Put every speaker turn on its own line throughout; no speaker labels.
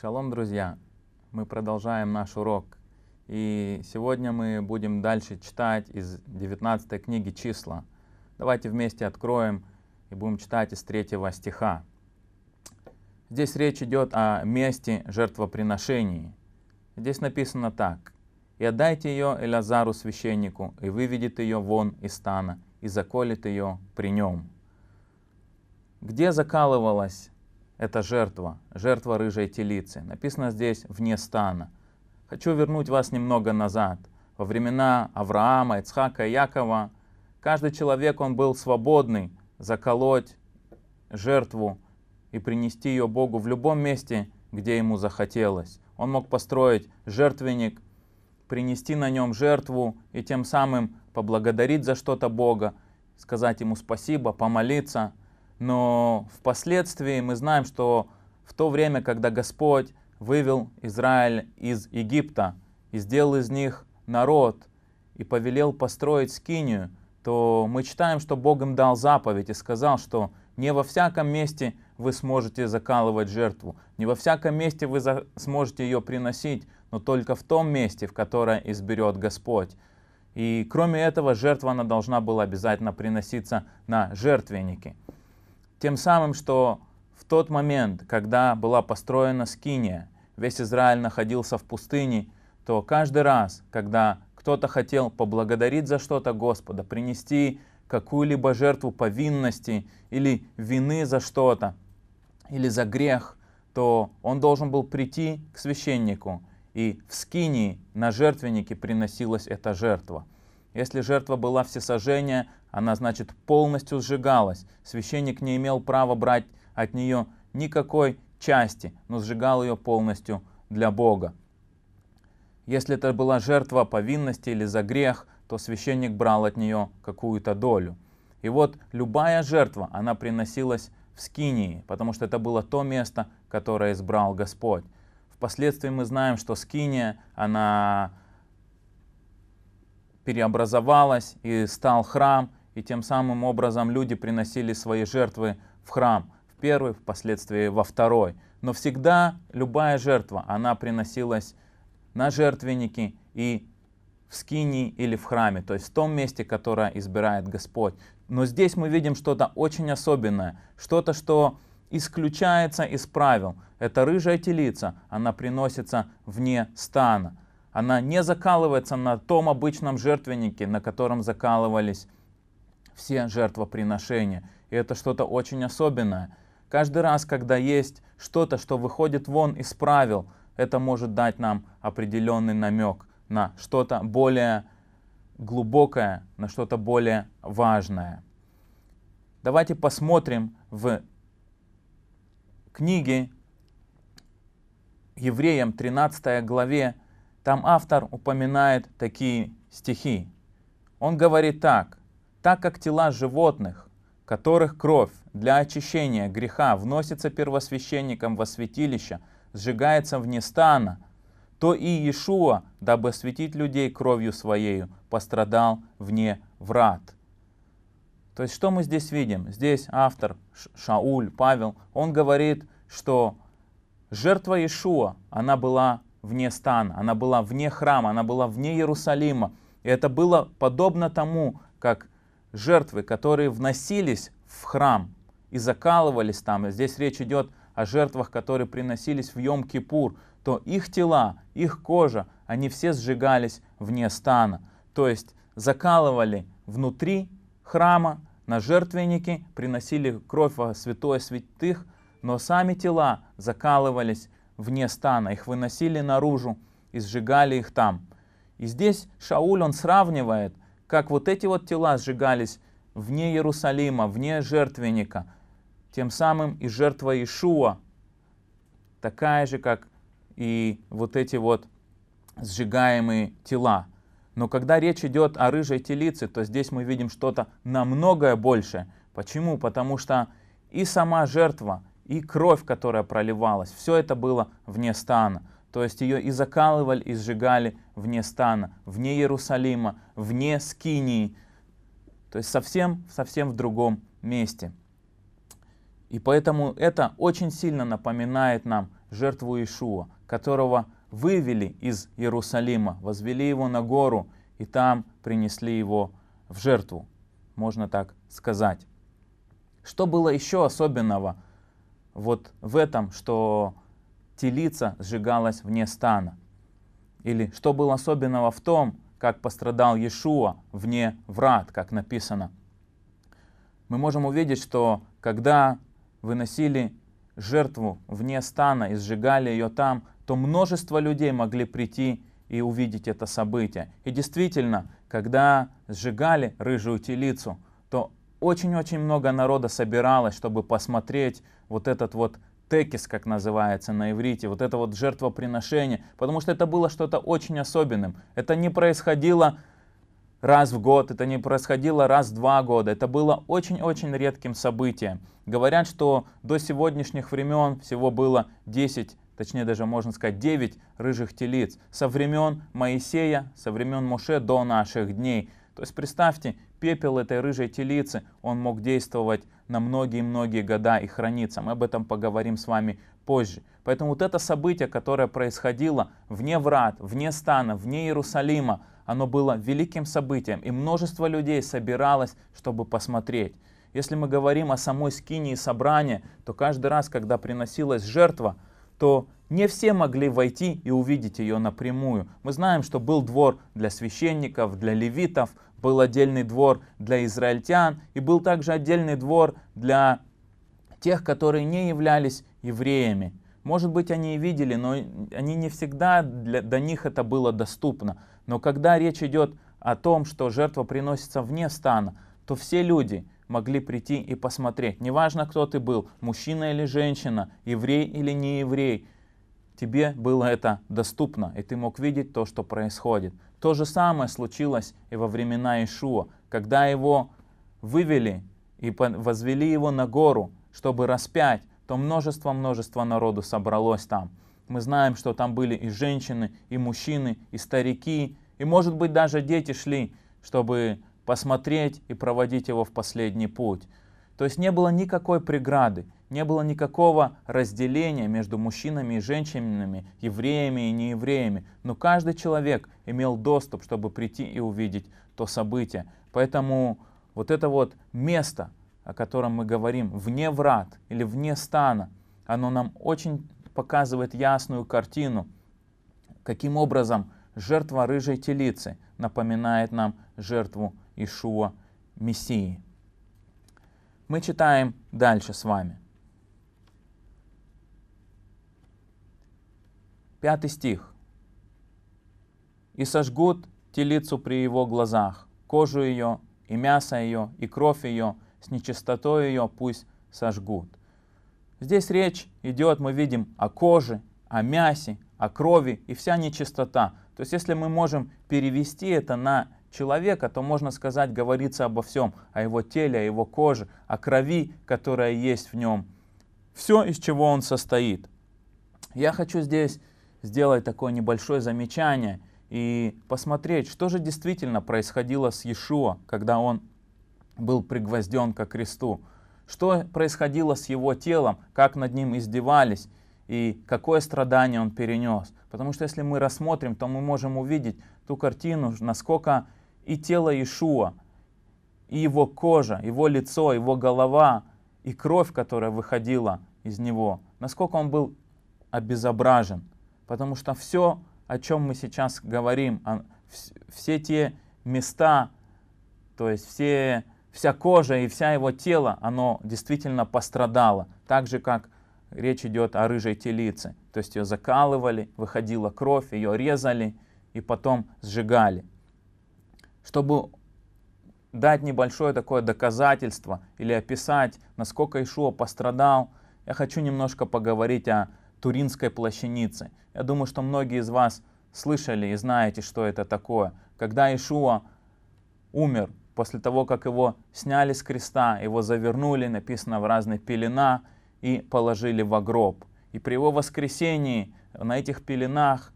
Шалом, друзья! Мы продолжаем наш урок. И сегодня мы будем дальше читать из 19 книги «Числа». Давайте вместе откроем и будем читать из 3 стиха. Здесь речь идет о месте жертвоприношений. Здесь написано так. «И отдайте ее Элязару священнику, и выведет ее вон из стана, и заколет ее при нем». Где закалывалась это жертва, жертва рыжей телицы. Написано здесь «вне стана». Хочу вернуть вас немного назад. Во времена Авраама, Ицхака Якова каждый человек, он был свободный заколоть жертву и принести ее Богу в любом месте, где ему захотелось. Он мог построить жертвенник, принести на нем жертву и тем самым поблагодарить за что-то Бога, сказать ему спасибо, помолиться – но впоследствии мы знаем, что в то время, когда Господь вывел Израиль из Египта и сделал из них народ и повелел построить скинию, то мы читаем, что Бог им дал заповедь и сказал, что не во всяком месте вы сможете закалывать жертву, не во всяком месте вы сможете ее приносить, но только в том месте, в которое изберет Господь. И кроме этого, жертва она должна была обязательно приноситься на жертвенники. Тем самым, что в тот момент, когда была построена Скиния, весь Израиль находился в пустыне, то каждый раз, когда кто-то хотел поблагодарить за что-то Господа, принести какую-либо жертву повинности или вины за что-то, или за грех, то он должен был прийти к священнику, и в скинии на жертвеннике приносилась эта жертва. Если жертва была всесожжение, она, значит, полностью сжигалась. Священник не имел права брать от нее никакой части, но сжигал ее полностью для Бога. Если это была жертва повинности или за грех, то священник брал от нее какую-то долю. И вот любая жертва, она приносилась в Скинии, потому что это было то место, которое избрал Господь. Впоследствии мы знаем, что Скиния, она переобразовалась и стал храм, и тем самым образом люди приносили свои жертвы в храм, в первый, впоследствии во второй. Но всегда любая жертва, она приносилась на жертвенники и в скинии или в храме, то есть в том месте, которое избирает Господь. Но здесь мы видим что-то очень особенное, что-то, что исключается из правил. Это рыжая телица, она приносится вне стана. Она не закалывается на том обычном жертвеннике, на котором закалывались все жертвоприношения. И это что-то очень особенное. Каждый раз, когда есть что-то, что выходит вон из правил, это может дать нам определенный намек на что-то более глубокое, на что-то более важное. Давайте посмотрим в книге Евреям 13 главе там автор упоминает такие стихи. Он говорит так. «Так как тела животных, которых кровь для очищения греха вносится первосвященником во святилище, сжигается вне стана, то и Иешуа, дабы осветить людей кровью Своею, пострадал вне врат». То есть что мы здесь видим? Здесь автор Шауль, Павел, он говорит, что жертва Иешуа, она была вне стана, она была вне храма, она была вне Иерусалима. И это было подобно тому, как жертвы, которые вносились в храм и закалывались там. и Здесь речь идет о жертвах, которые приносились в Йом-Кипур, то их тела, их кожа, они все сжигались вне стана. То есть закалывали внутри храма на жертвенники, приносили кровь во святое святых, но сами тела закалывались вне стана, их выносили наружу и сжигали их там. И здесь Шауль, он сравнивает, как вот эти вот тела сжигались вне Иерусалима, вне жертвенника, тем самым и жертва Иешуа такая же, как и вот эти вот сжигаемые тела. Но когда речь идет о рыжей телице, то здесь мы видим что-то намного большее. Почему? Потому что и сама жертва – и кровь, которая проливалась, все это было вне стана. То есть ее и закалывали, и сжигали вне стана, вне Иерусалима, вне Скинии. То есть совсем, совсем в другом месте. И поэтому это очень сильно напоминает нам жертву Ишуа, которого вывели из Иерусалима, возвели его на гору и там принесли его в жертву, можно так сказать. Что было еще особенного – вот в этом, что телица сжигалась вне стана. Или что было особенного в том, как пострадал Иешуа вне врат, как написано. Мы можем увидеть, что когда выносили жертву вне стана и сжигали ее там, то множество людей могли прийти и увидеть это событие. И действительно, когда сжигали рыжую телицу – очень-очень много народа собиралось, чтобы посмотреть вот этот вот текис, как называется на иврите, вот это вот жертвоприношение, потому что это было что-то очень особенным. Это не происходило раз в год, это не происходило раз в два года, это было очень-очень редким событием. Говорят, что до сегодняшних времен всего было 10 точнее даже можно сказать 9 рыжих телец со времен Моисея, со времен Моше до наших дней. То есть представьте, пепел этой рыжей телицы, он мог действовать на многие-многие года и храниться. Мы об этом поговорим с вами позже. Поэтому вот это событие, которое происходило вне врат, вне стана, вне Иерусалима, оно было великим событием, и множество людей собиралось, чтобы посмотреть. Если мы говорим о самой скинии собрания, то каждый раз, когда приносилась жертва, то не все могли войти и увидеть ее напрямую. Мы знаем, что был двор для священников, для левитов, был отдельный двор для израильтян и был также отдельный двор для тех, которые не являлись евреями. Может быть, они и видели, но они не всегда для, до них это было доступно. Но когда речь идет о том, что жертва приносится вне стана, то все люди могли прийти и посмотреть. Неважно, кто ты был, мужчина или женщина, еврей или не еврей – тебе было это доступно, и ты мог видеть то, что происходит. То же самое случилось и во времена Ишуа, когда его вывели и возвели его на гору, чтобы распять, то множество-множество народу собралось там. Мы знаем, что там были и женщины, и мужчины, и старики, и, может быть, даже дети шли, чтобы посмотреть и проводить его в последний путь. То есть не было никакой преграды не было никакого разделения между мужчинами и женщинами, евреями и неевреями, но каждый человек имел доступ, чтобы прийти и увидеть то событие. Поэтому вот это вот место, о котором мы говорим, вне врат или вне стана, оно нам очень показывает ясную картину, каким образом жертва рыжей телицы напоминает нам жертву Ишуа Мессии. Мы читаем дальше с вами. Пятый стих. «И сожгут телицу при его глазах, кожу ее, и мясо ее, и кровь ее, с нечистотой ее пусть сожгут». Здесь речь идет, мы видим, о коже, о мясе, о крови и вся нечистота. То есть если мы можем перевести это на человека, то можно сказать, говорится обо всем, о его теле, о его коже, о крови, которая есть в нем. Все, из чего он состоит. Я хочу здесь сделать такое небольшое замечание и посмотреть, что же действительно происходило с Иешуа, когда он был пригвозден ко кресту, что происходило с его телом, как над ним издевались и какое страдание он перенес. Потому что если мы рассмотрим, то мы можем увидеть ту картину, насколько и тело Иешуа, и его кожа, его лицо, его голова, и кровь, которая выходила из него, насколько он был обезображен. Потому что все, о чем мы сейчас говорим, а, все те места, то есть все, вся кожа и вся его тело, оно действительно пострадало. Так же, как речь идет о рыжей телице. То есть ее закалывали, выходила кровь, ее резали и потом сжигали. Чтобы дать небольшое такое доказательство или описать, насколько Ишуа пострадал, я хочу немножко поговорить о Туринской плащаницы. Я думаю, что многие из вас слышали и знаете, что это такое. Когда Ишуа умер, после того, как его сняли с креста, его завернули, написано в разные пелена, и положили в гроб. И при его воскресении на этих пеленах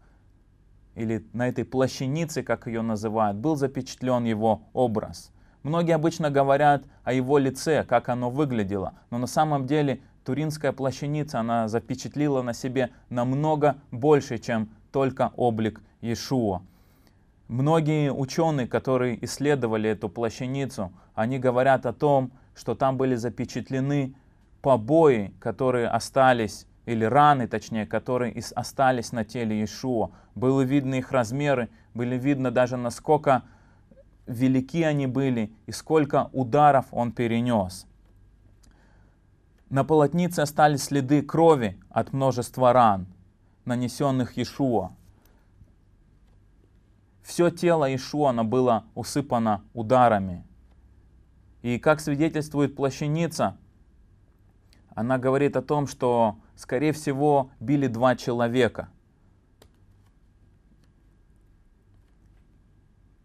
или на этой плащанице, как ее называют, был запечатлен его образ. Многие обычно говорят о его лице, как оно выглядело, но на самом деле туринская плащаница, она запечатлила на себе намного больше, чем только облик Иешуа. Многие ученые, которые исследовали эту плащаницу, они говорят о том, что там были запечатлены побои, которые остались, или раны, точнее, которые остались на теле Иешуа. Были видны их размеры, были видно даже, насколько велики они были и сколько ударов он перенес. На полотнице остались следы крови от множества ран, нанесенных Иешуа. Все тело Иешуана было усыпано ударами. И как свидетельствует плащаница, она говорит о том, что, скорее всего, били два человека.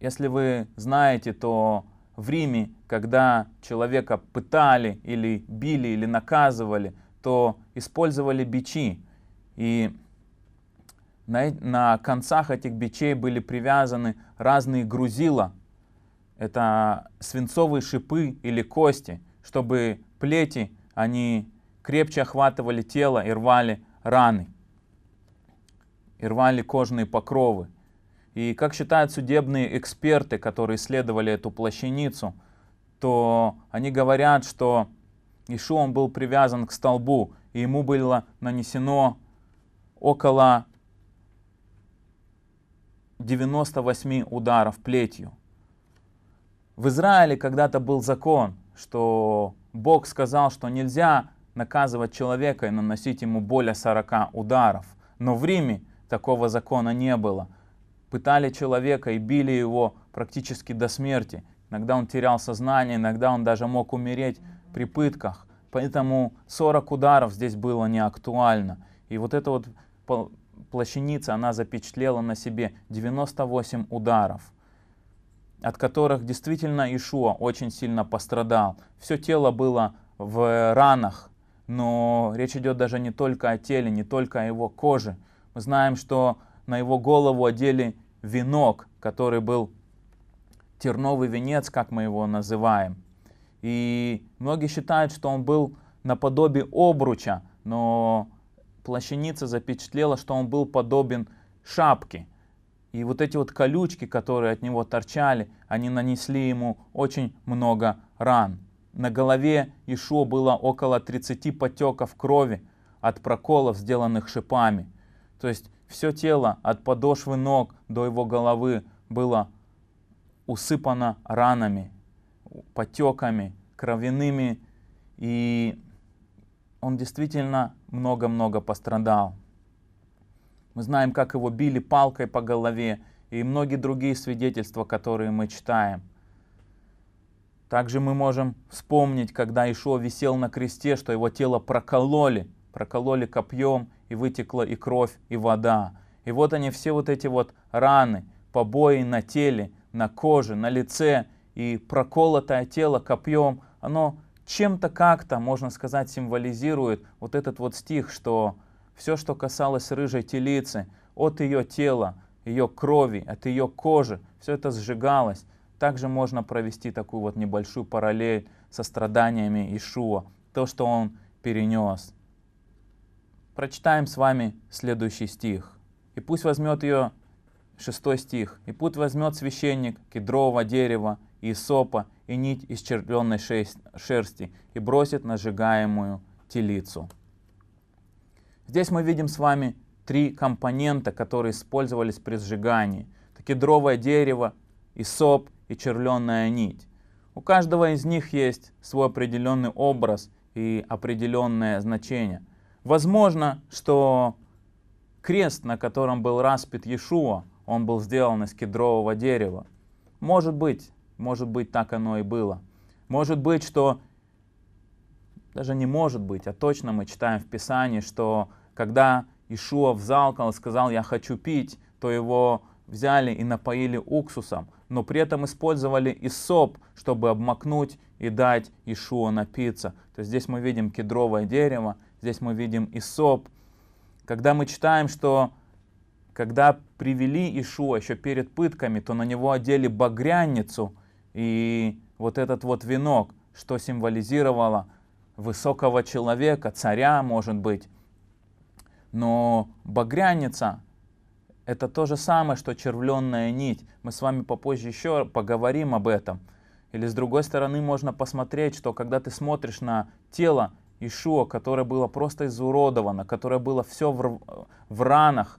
Если вы знаете, то в Риме, когда человека пытали или били или наказывали, то использовали бичи. И на, на концах этих бичей были привязаны разные грузила. Это свинцовые шипы или кости, чтобы плети, они крепче охватывали тело и рвали раны, и рвали кожные покровы. И как считают судебные эксперты, которые исследовали эту плащаницу, то они говорят, что Ишу он был привязан к столбу, и ему было нанесено около 98 ударов плетью. В Израиле когда-то был закон, что Бог сказал, что нельзя наказывать человека и наносить ему более 40 ударов. Но в Риме такого закона не было — пытали человека и били его практически до смерти. Иногда он терял сознание, иногда он даже мог умереть при пытках. Поэтому 40 ударов здесь было не актуально. И вот эта вот плащаница, она запечатлела на себе 98 ударов, от которых действительно Ишуа очень сильно пострадал. Все тело было в ранах, но речь идет даже не только о теле, не только о его коже. Мы знаем, что на его голову одели венок, который был терновый венец, как мы его называем. И многие считают, что он был наподобие обруча, но плащаница запечатлела, что он был подобен шапке. И вот эти вот колючки, которые от него торчали, они нанесли ему очень много ран. На голове Ишуа было около 30 потеков крови от проколов, сделанных шипами. То есть все тело от подошвы ног до его головы было усыпано ранами, потеками, кровяными, и он действительно много-много пострадал. Мы знаем, как его били палкой по голове и многие другие свидетельства, которые мы читаем. Также мы можем вспомнить, когда Ишо висел на кресте, что его тело прокололи, прокололи копьем и вытекла и кровь, и вода. И вот они все вот эти вот раны, побои на теле, на коже, на лице и проколотое тело копьем, оно чем-то как-то, можно сказать, символизирует вот этот вот стих, что все, что касалось рыжей телицы, от ее тела, ее крови, от ее кожи, все это сжигалось. Также можно провести такую вот небольшую параллель со страданиями Ишуа, то, что он перенес прочитаем с вами следующий стих. И пусть возьмет ее шестой стих. И путь возьмет священник кедрового дерева и сопа, и нить из червленной шерсти, и бросит на сжигаемую телицу. Здесь мы видим с вами три компонента, которые использовались при сжигании. Это кедровое дерево, и соп, и червленная нить. У каждого из них есть свой определенный образ и определенное значение. Возможно, что крест, на котором был распит Иешуа, он был сделан из кедрового дерева. Может быть, может быть, так оно и было. Может быть, что... Даже не может быть, а точно мы читаем в Писании, что когда Ишуа взалкал и сказал «я хочу пить», то его взяли и напоили уксусом, но при этом использовали и соп, чтобы обмакнуть и дать Ишуа напиться. То есть здесь мы видим кедровое дерево, Здесь мы видим Исоп. Когда мы читаем, что когда привели Ишуа еще перед пытками, то на него одели багряницу и вот этот вот венок, что символизировало высокого человека, царя, может быть. Но багряница — это то же самое, что червленная нить. Мы с вами попозже еще поговорим об этом. Или с другой стороны можно посмотреть, что когда ты смотришь на тело Ишуа, которое было просто изуродовано, которое было все в, в ранах,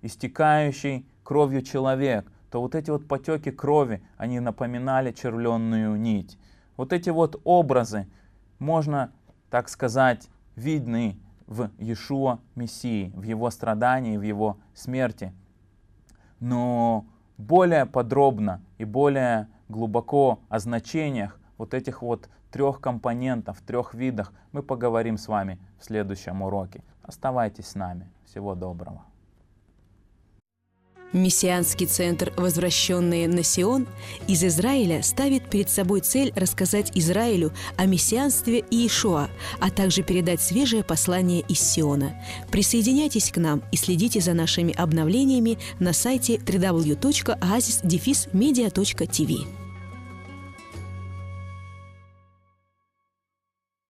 истекающий кровью человек, то вот эти вот потеки крови, они напоминали червленную нить. Вот эти вот образы, можно, так сказать, видны в Иешуа Мессии, в его страдании, в его смерти. Но более подробно и более глубоко о значениях вот этих вот трех компонентов, трех видах мы поговорим с вами в следующем уроке. Оставайтесь с нами. Всего доброго. Мессианский центр «Возвращенные на Сион» из Израиля ставит перед собой цель рассказать Израилю о мессианстве Иешуа, а также передать свежее послание из Сиона. Присоединяйтесь к нам и следите за нашими обновлениями на сайте www.oasis-media.tv.